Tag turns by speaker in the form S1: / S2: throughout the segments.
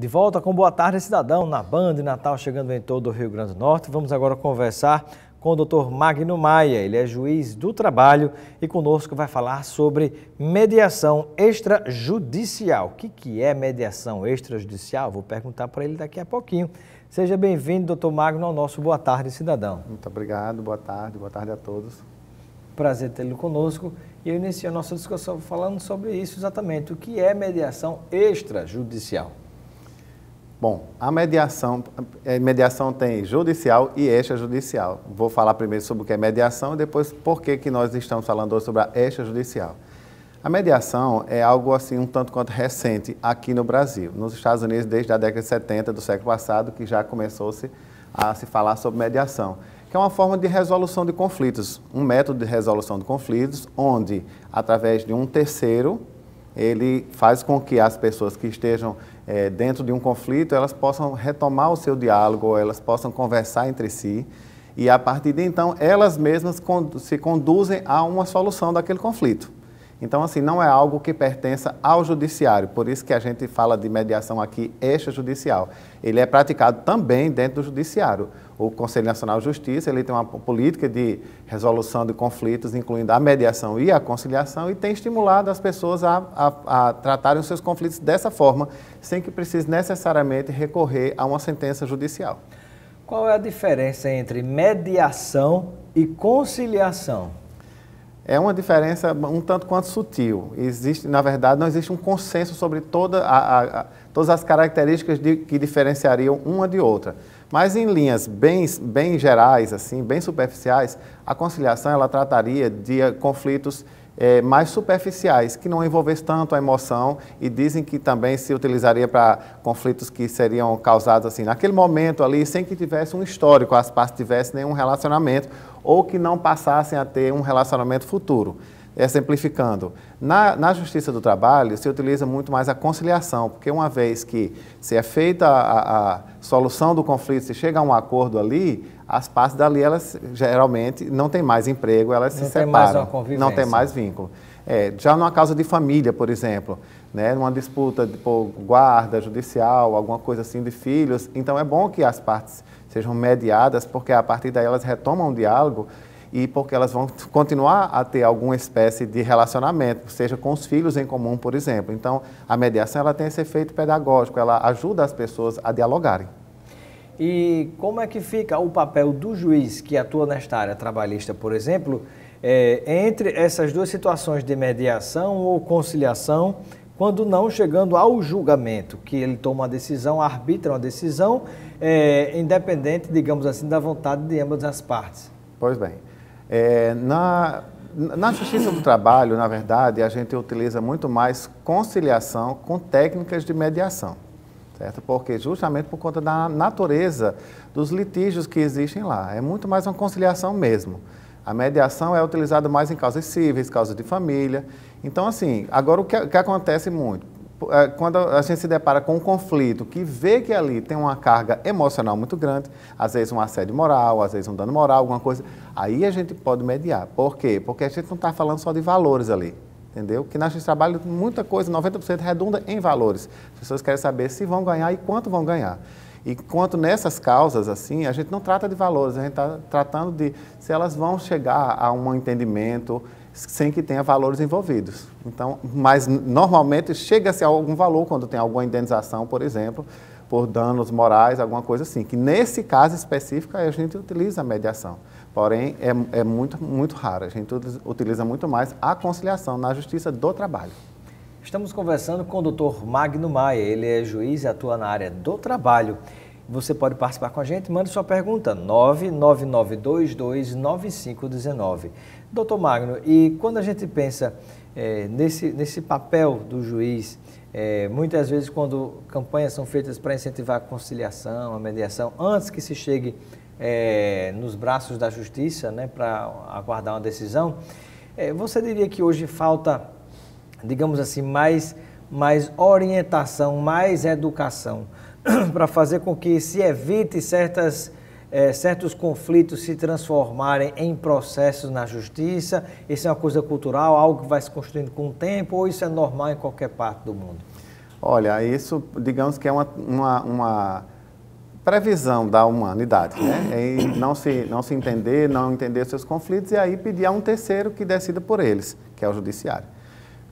S1: De volta com Boa Tarde Cidadão, na Band Natal, chegando em todo o Rio Grande do Norte. Vamos agora conversar com o doutor Magno Maia, ele é juiz do trabalho e conosco vai falar sobre mediação extrajudicial. O que, que é mediação extrajudicial? Vou perguntar para ele daqui a pouquinho. Seja bem-vindo, doutor Magno, ao nosso Boa Tarde Cidadão. Muito obrigado, boa tarde, boa tarde a todos. Prazer tê-lo conosco. E eu inicio a nossa discussão falando sobre isso exatamente, o que é mediação extrajudicial.
S2: Bom, a mediação, a eh, mediação tem judicial e extrajudicial. Vou falar primeiro sobre o que é mediação e depois por que, que nós estamos falando hoje sobre a extrajudicial. A mediação é algo assim um tanto quanto recente aqui no Brasil. Nos Estados Unidos, desde a década de 70 do século passado, que já começou-se a se falar sobre mediação, que é uma forma de resolução de conflitos, um método de resolução de conflitos, onde, através de um terceiro, ele faz com que as pessoas que estejam é, dentro de um conflito, elas possam retomar o seu diálogo, elas possam conversar entre si e a partir de então elas mesmas se conduzem a uma solução daquele conflito. Então, assim, não é algo que pertença ao judiciário, por isso que a gente fala de mediação aqui extrajudicial. Ele é praticado também dentro do judiciário. O Conselho Nacional de Justiça, ele tem uma política de resolução de conflitos, incluindo a mediação e a conciliação, e tem estimulado as pessoas a, a, a tratarem os seus conflitos dessa forma, sem que precise necessariamente recorrer a uma sentença judicial. Qual é a diferença entre mediação e conciliação? É uma diferença um tanto quanto sutil. Existe, na verdade, não existe um consenso sobre toda a, a, todas as características de, que diferenciariam uma de outra. Mas em linhas bem, bem gerais, assim, bem superficiais, a conciliação ela trataria de eh, conflitos é, mais superficiais, que não envolvesse tanto a emoção e dizem que também se utilizaria para conflitos que seriam causados assim naquele momento ali, sem que tivesse um histórico, as partes tivessem nenhum relacionamento ou que não passassem a ter um relacionamento futuro exemplificando, na, na Justiça do Trabalho se utiliza muito mais a conciliação, porque uma vez que se é feita a, a solução do conflito, se chega a um acordo ali, as partes dali, elas geralmente não têm mais emprego, elas não se separam. Não tem mais uma Não tem mais vínculo. É, já numa causa de família, por exemplo, né, numa disputa por guarda judicial, alguma coisa assim de filhos, então é bom que as partes sejam mediadas, porque a partir daí elas retomam o diálogo e porque elas vão continuar a ter alguma espécie de relacionamento, seja com os filhos em comum, por exemplo. Então, a mediação ela tem esse efeito pedagógico, ela ajuda as pessoas a dialogarem. E como é que fica o papel do juiz que atua nesta área
S1: trabalhista, por exemplo, é, entre essas duas situações de mediação ou conciliação, quando não chegando ao julgamento, que ele toma uma decisão, arbitra uma
S2: decisão, é, independente, digamos assim, da vontade de ambas as partes? Pois bem. É, na, na justiça do trabalho, na verdade, a gente utiliza muito mais conciliação com técnicas de mediação, certo? Porque justamente por conta da natureza dos litígios que existem lá, é muito mais uma conciliação mesmo. A mediação é utilizada mais em causas cíveis, causas de família. Então, assim, agora o que, que acontece muito? Tipo, é, quando a gente se depara com um conflito que vê que ali tem uma carga emocional muito grande, às vezes um assédio moral, às vezes um dano moral, alguma coisa, aí a gente pode mediar. Por quê? Porque a gente não está falando só de valores ali. Entendeu? Que na gente trabalha muita coisa, 90% redunda em valores. As pessoas querem saber se vão ganhar e quanto vão ganhar. E quanto nessas causas, assim, a gente não trata de valores, a gente está tratando de se elas vão chegar a um entendimento, sem que tenha valores envolvidos. Então, mas normalmente chega-se a algum valor quando tem alguma indenização, por exemplo, por danos morais, alguma coisa assim, que nesse caso específico a gente utiliza a mediação. Porém, é, é muito, muito raro. A gente utiliza muito mais a conciliação na justiça do trabalho. Estamos conversando com o doutor Magno Maia. Ele é juiz e atua na área do trabalho.
S1: Você pode participar com a gente. Mande sua pergunta: 9519. Doutor Magno, e quando a gente pensa é, nesse, nesse papel do juiz, é, muitas vezes quando campanhas são feitas para incentivar a conciliação, a mediação, antes que se chegue é, nos braços da justiça né, para aguardar uma decisão, é, você diria que hoje falta, digamos assim, mais, mais orientação, mais educação para fazer com que se evite certas é, certos conflitos se transformarem em processos na justiça? Isso é uma coisa cultural, algo que vai se construindo com o tempo, ou isso é normal em qualquer parte do mundo?
S2: Olha, isso, digamos que é uma, uma, uma previsão da humanidade, né? É não se, não se entender, não entender seus conflitos e aí pedir a um terceiro que decida por eles, que é o judiciário.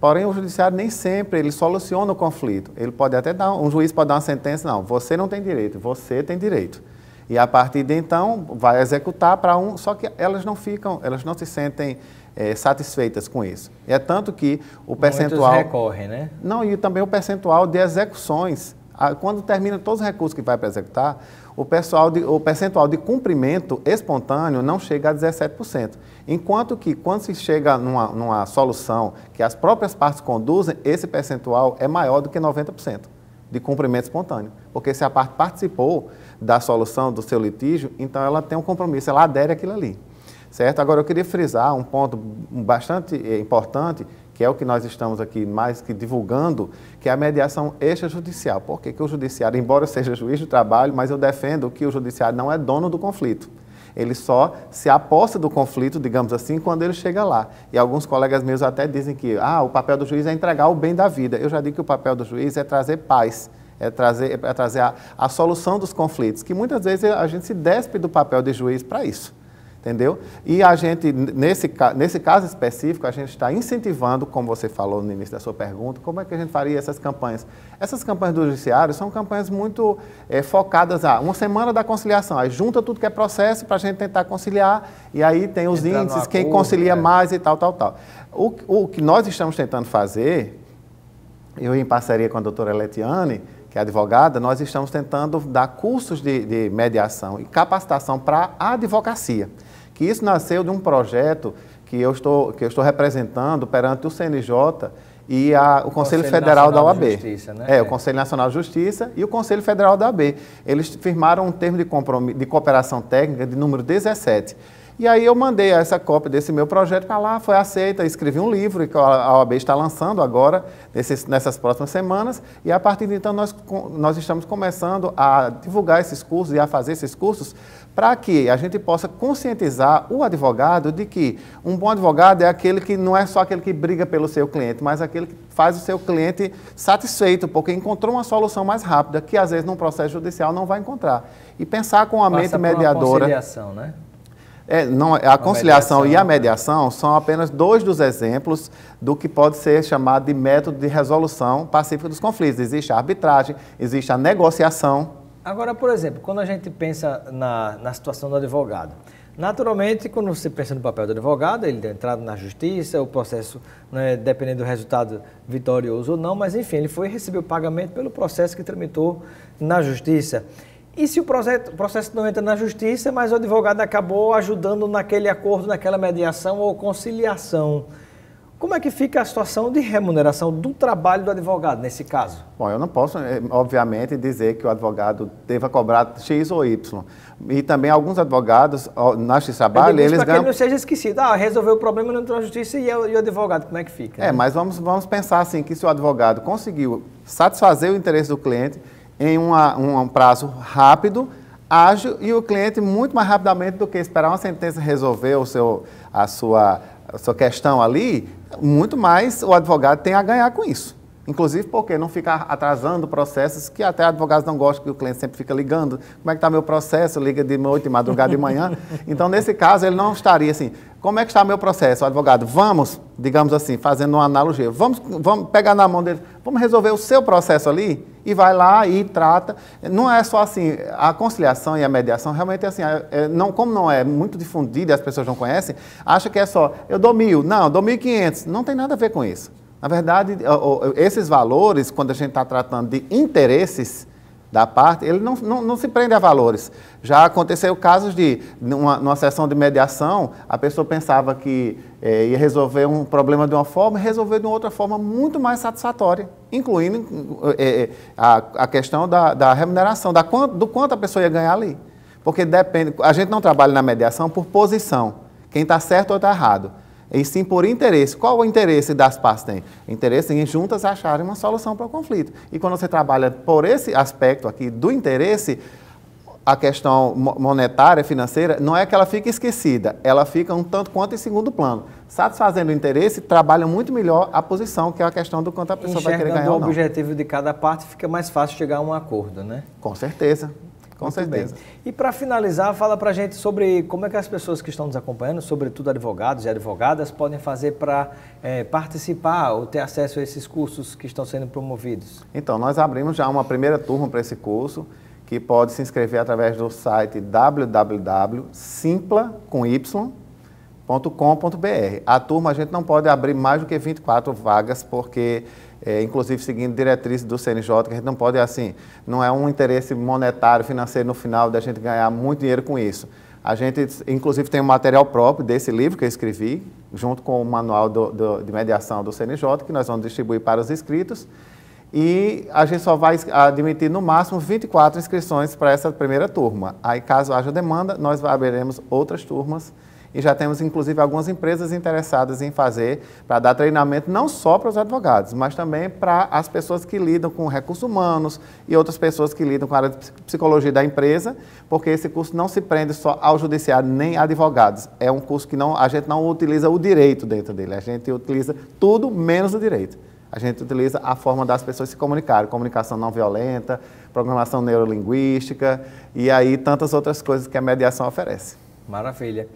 S2: Porém, o judiciário nem sempre ele soluciona o conflito. Ele pode até dar, um juiz pode dar uma sentença, não, você não tem direito, você tem direito. E a partir de então vai executar para um, só que elas não ficam, elas não se sentem é, satisfeitas com isso. É tanto que o percentual. Muitos recorrem, né? Não, e também o percentual de execuções. Quando termina todos os recursos que vai para executar, o, pessoal de, o percentual de cumprimento espontâneo não chega a 17%. Enquanto que, quando se chega numa, numa solução que as próprias partes conduzem, esse percentual é maior do que 90% de cumprimento espontâneo. Porque se a parte participou, da solução do seu litígio, então ela tem um compromisso, ela adere àquilo ali. Certo? Agora, eu queria frisar um ponto bastante eh, importante, que é o que nós estamos aqui mais que divulgando, que é a mediação extrajudicial. Por que, que o judiciário, embora seja juiz de trabalho, mas eu defendo que o judiciário não é dono do conflito. Ele só se aposta do conflito, digamos assim, quando ele chega lá. E alguns colegas meus até dizem que ah, o papel do juiz é entregar o bem da vida. Eu já digo que o papel do juiz é trazer paz é trazer, é trazer a, a solução dos conflitos, que muitas vezes a gente se despe do papel de juiz para isso entendeu? E a gente, nesse, nesse caso específico, a gente está incentivando, como você falou no início da sua pergunta, como é que a gente faria essas campanhas? Essas campanhas do judiciário são campanhas muito é, focadas a uma semana da conciliação, aí junta tudo que é processo para a gente tentar conciliar, e aí tem os índices, quem concilia né? mais e tal, tal, tal. O, o que nós estamos tentando fazer, eu em parceria com a doutora Letiane, que é advogada, nós estamos tentando dar cursos de, de mediação e capacitação para a advocacia. Que isso nasceu de um projeto que eu estou, que eu estou representando perante o CNJ e a, o, o Conselho, Conselho Federal Nacional da OAB. Justiça, né? É, o é. Conselho Nacional de Justiça e o Conselho Federal da OAB. Eles firmaram um termo de, de cooperação técnica de número 17, e aí eu mandei essa cópia desse meu projeto para lá, foi aceita, escrevi um livro que a OAB está lançando agora, nesses, nessas próximas semanas, e a partir de então nós, nós estamos começando a divulgar esses cursos e a fazer esses cursos para que a gente possa conscientizar o advogado de que um bom advogado é aquele que não é só aquele que briga pelo seu cliente, mas aquele que faz o seu cliente satisfeito, porque encontrou uma solução mais rápida que às vezes num processo judicial não vai encontrar. E pensar com a Passa mente mediadora. Uma conciliação, né? É, não, a conciliação a e a né? mediação são apenas dois dos exemplos do que pode ser chamado de método de resolução pacífica dos conflitos. Existe a arbitragem, existe a negociação.
S1: Agora, por exemplo, quando a gente pensa na, na situação do advogado, naturalmente, quando você pensa no papel do advogado, ele tem entrado na justiça, o processo, né, dependendo do resultado, vitorioso ou não, mas enfim, ele foi receber o pagamento pelo processo que tramitou na justiça. E se o processo, o processo não entra na justiça, mas o advogado acabou ajudando naquele acordo, naquela mediação ou conciliação, como é que fica a situação de remuneração do
S2: trabalho do advogado nesse caso? Bom, eu não posso, eh, obviamente, dizer que o advogado deva cobrar X ou Y. E também alguns advogados, neste trabalho, eles para que não seja esquecido. Ah, resolveu o problema, não entrou na justiça e, eu, é e o advogado, como é que fica? É, né? É, mas vamos, vamos pensar assim, que se o advogado conseguiu satisfazer o interesse do cliente, em uma, um, um prazo rápido, ágil e o cliente muito mais rapidamente do que esperar uma sentença resolver o seu, a, sua, a sua questão ali, muito mais o advogado tem a ganhar com isso. Inclusive porque não ficar atrasando processos que até advogados não gostam, que o cliente sempre fica ligando, como é que está meu processo, liga de noite, de madrugada, de manhã. Então, nesse caso, ele não estaria assim, como é que está meu processo, o advogado? Vamos, digamos assim, fazendo uma analogia, vamos, vamos pegar na mão dele, vamos resolver o seu processo ali? e vai lá e trata. Não é só assim, a conciliação e a mediação realmente é assim, é, é não, como não é muito difundida, as pessoas não conhecem, acha que é só, eu dou mil, não, eu dou mil e quinhentos, não tem nada a ver com isso. Na verdade, esses valores, quando a gente está tratando de interesses, da parte, ele não, não, não, se prende a valores. Já aconteceu casos de, numa, numa sessão de mediação, a pessoa pensava que é, ia resolver um problema de uma forma e resolveu de uma outra forma muito mais satisfatória, incluindo é, a, a questão da, da remuneração, da quanto, do quanto a pessoa ia ganhar ali. Porque depende, a gente não trabalha na mediação por posição, quem está certo ou está errado e sim por interesse. Qual o interesse das partes têm? Interesse em juntas acharem uma solução para o conflito. E quando você trabalha por esse aspecto aqui do interesse, a questão monetária, financeira, não é que ela fica esquecida, ela fica um tanto quanto em segundo plano. Satisfazendo o interesse, trabalha muito melhor a posição, que é a questão do quanto a pessoa Enxergando vai querer ganhar. o objetivo
S1: de cada parte, fica mais fácil chegar a um acordo, né? Com certeza. Com Muito certeza. Bem. E para finalizar, fala para a gente sobre como é que as pessoas que estão nos acompanhando, sobretudo advogados e advogadas, podem fazer para é, participar ou ter acesso a esses cursos que estão sendo promovidos.
S2: Então, nós abrimos já uma primeira turma para esse curso, que pode se inscrever através do site www.simpla.com.br. A turma a gente não pode abrir mais do que 24 vagas, porque é, inclusive seguindo diretrizes do CNJ, que a gente não pode, assim, não é um interesse monetário, financeiro no final da gente ganhar muito dinheiro com isso. A gente, inclusive, tem um material próprio desse livro que eu escrevi, junto com o manual do, do, de mediação do CNJ, que nós vamos distribuir para os inscritos. E a gente só vai admitir, no máximo, 24 inscrições para essa primeira turma. Aí, caso haja demanda, nós abriremos outras turmas e já temos inclusive algumas empresas interessadas em fazer para dar treinamento não só para os advogados, mas também para as pessoas que lidam com recursos humanos e outras pessoas que lidam com a área de psicologia da empresa, porque esse curso não se prende só ao judiciário nem a advogados. É um curso que não, a gente não utiliza o direito dentro dele, a gente utiliza tudo menos o direito. A gente utiliza a forma das pessoas se comunicarem, comunicação não violenta, programação neurolinguística e aí tantas outras coisas que a mediação oferece.
S1: Maravilha.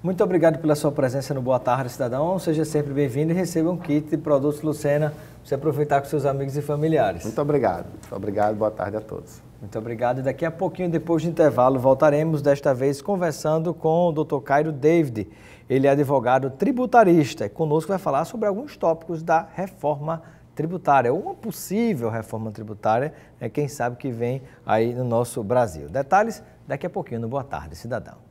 S1: Muito obrigado pela sua presença no Boa Tarde, cidadão. Seja sempre bem-vindo e receba um kit de produtos Lucena para você aproveitar com seus amigos e familiares. Muito obrigado. Muito obrigado. Boa tarde a todos. Muito obrigado. Daqui a pouquinho, depois do intervalo, voltaremos, desta vez conversando com o Dr. Cairo David. Ele é advogado tributarista e conosco vai falar sobre alguns tópicos da reforma tributária, uma possível reforma tributária, é quem sabe que vem aí no nosso Brasil. Detalhes daqui a pouquinho no Boa Tarde, cidadão.